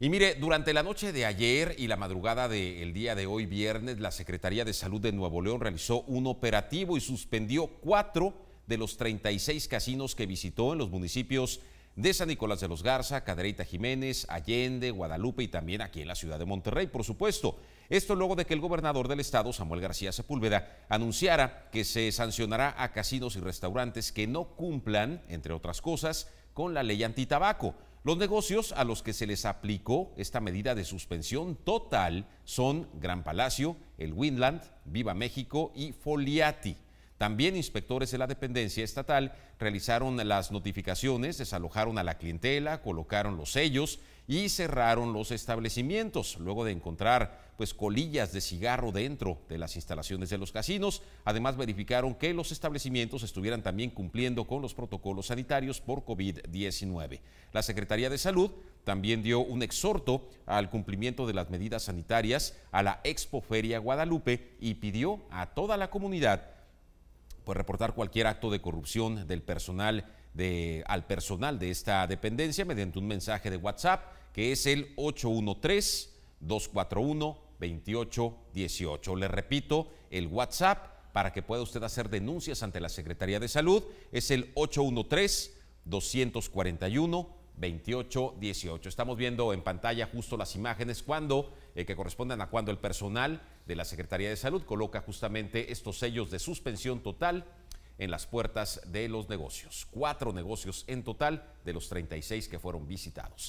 Y mire, durante la noche de ayer y la madrugada del día de hoy, viernes, la Secretaría de Salud de Nuevo León realizó un operativo y suspendió cuatro de los 36 casinos que visitó en los municipios de San Nicolás de los Garza, Cadereyta Jiménez, Allende, Guadalupe y también aquí en la ciudad de Monterrey, por supuesto. Esto luego de que el gobernador del estado, Samuel García Sepúlveda, anunciara que se sancionará a casinos y restaurantes que no cumplan, entre otras cosas, con la ley antitabaco. Los negocios a los que se les aplicó esta medida de suspensión total son Gran Palacio, el Windland, Viva México y Foliati. También inspectores de la dependencia estatal realizaron las notificaciones, desalojaron a la clientela, colocaron los sellos y cerraron los establecimientos luego de encontrar pues colillas de cigarro dentro de las instalaciones de los casinos. Además verificaron que los establecimientos estuvieran también cumpliendo con los protocolos sanitarios por COVID-19. La Secretaría de Salud también dio un exhorto al cumplimiento de las medidas sanitarias a la Expoferia Guadalupe y pidió a toda la comunidad pues reportar cualquier acto de corrupción del personal de, al personal de esta dependencia mediante un mensaje de WhatsApp que es el 813-241-2818. Le repito, el WhatsApp para que pueda usted hacer denuncias ante la Secretaría de Salud es el 813-241-2818. Estamos viendo en pantalla justo las imágenes cuando, eh, que corresponden a cuando el personal de la Secretaría de Salud coloca justamente estos sellos de suspensión total en las puertas de los negocios. Cuatro negocios en total de los 36 que fueron visitados.